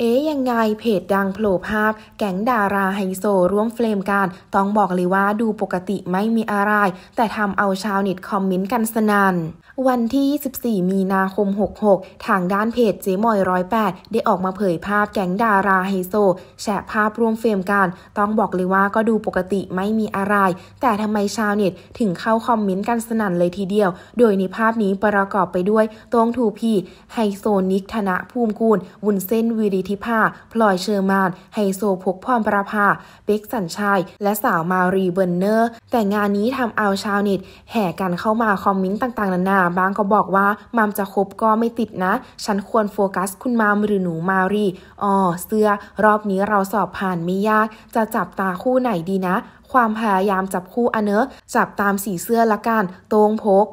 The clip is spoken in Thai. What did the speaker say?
เอ๊ยังไงเพจดังโผล่ภาพ แก๊งดาราไฮโซ ร่วมเฟรมกันต้องบอกเลยว่าดูปกติไม่มีอะไร แต่ทำเอาชาวเน็ตคอมเมนต์กันสนัน่นวันที่ 24 มีนาคม 66 ทางด้านเพจเจมอยร้อยแปดได้ออกมาเผยภาพแก๊งดาราไฮโซแช์ภาพร่วมเฟรมกันต้องบอกเลยว่าก็ดูปกติไม่มีอะไร แต่ทำไมชาวเน็ตถึงเข้าคอมเมนต์กันสนั่นเลยทีเดียว โดยในภาพนี้ประกอบไปด้วยตงทูพีไฮโซนิกธนภูมิกูลวุนเส้นวีริธิภาพลอยเชอร์มานไฮโซพกพรประภา เบ็กสันชัย และสาวมารีเบิร์นเนอร์ แต่งานนี้ทำเอาชาวเน็ต แห่กันเข้ามาคอมเมนต์ต่างๆ นานาบางก็บอกว่ามามจะคบก็ไม่ติดนะ ฉันควรโฟกัสคุณมามหรือหนูมารี อ๋อเสื้อ รอบนี้เราสอบผ่านไม่ยาก จะจับตาคู่ไหนดีนะ ความพยายามจับคู่อเนอจับตามสีเสื้อละกันตรงพก